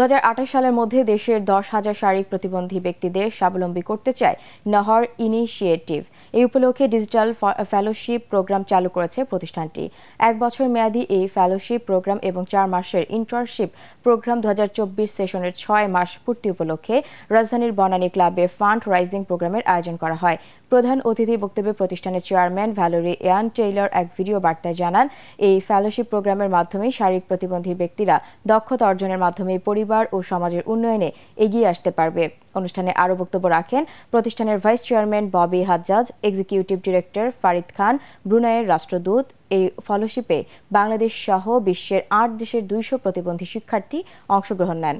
2028 সালের মধ্যে দেশের দশ হাজার শারীরিক প্রতিবন্ধী ব্যক্তিদের স্বাবলম্বী করতে চায় নহর ইনিশিয়েটিভ এই উপলক্ষে ডিজিটাল ফেলোশিপ প্রোগ্রাম চালু করেছে প্রতিষ্ঠানটি এক বছর মেয়াদী এই ফেলোশিপ প্রোগ্রাম এবং চার মাসের ইন্টার্নশিপ প্রোগ্রাম দু সেশনের ছয় মাস পূর্তি উপলক্ষে রাজধানীর বনানী ক্লাবে ফান্ড রাইজিং প্রোগ্রামের আয়োজন করা হয় প্রধান অতিথি বক্তব্যে প্রতিষ্ঠানের চেয়ারম্যান ভ্যালোরি এয়ান টেইলর এক ভিডিও বার্তায় জানান এই ফেলোশিপ প্রোগ্রামের মাধ্যমে শারীরিক প্রতিবন্ধী ব্যক্তিরা দক্ষতা অর্জনের মাধ্যমে পরি পরিবার ও সমাজের উন্নয়নে এগিয়ে আসতে পারবে অনুষ্ঠানে আরও বক্তব্য রাখেন প্রতিষ্ঠানের vice chairman Bobby Hajjaj executive director Farid Khan ব্রুনাইয়ের রাষ্ট্রদূত এই ফলোশিপে বাংলাদেশ সহ বিশ্বের আট দেশের দুইশো প্রতিবন্ধী শিক্ষার্থী অংশগ্রহণ নেন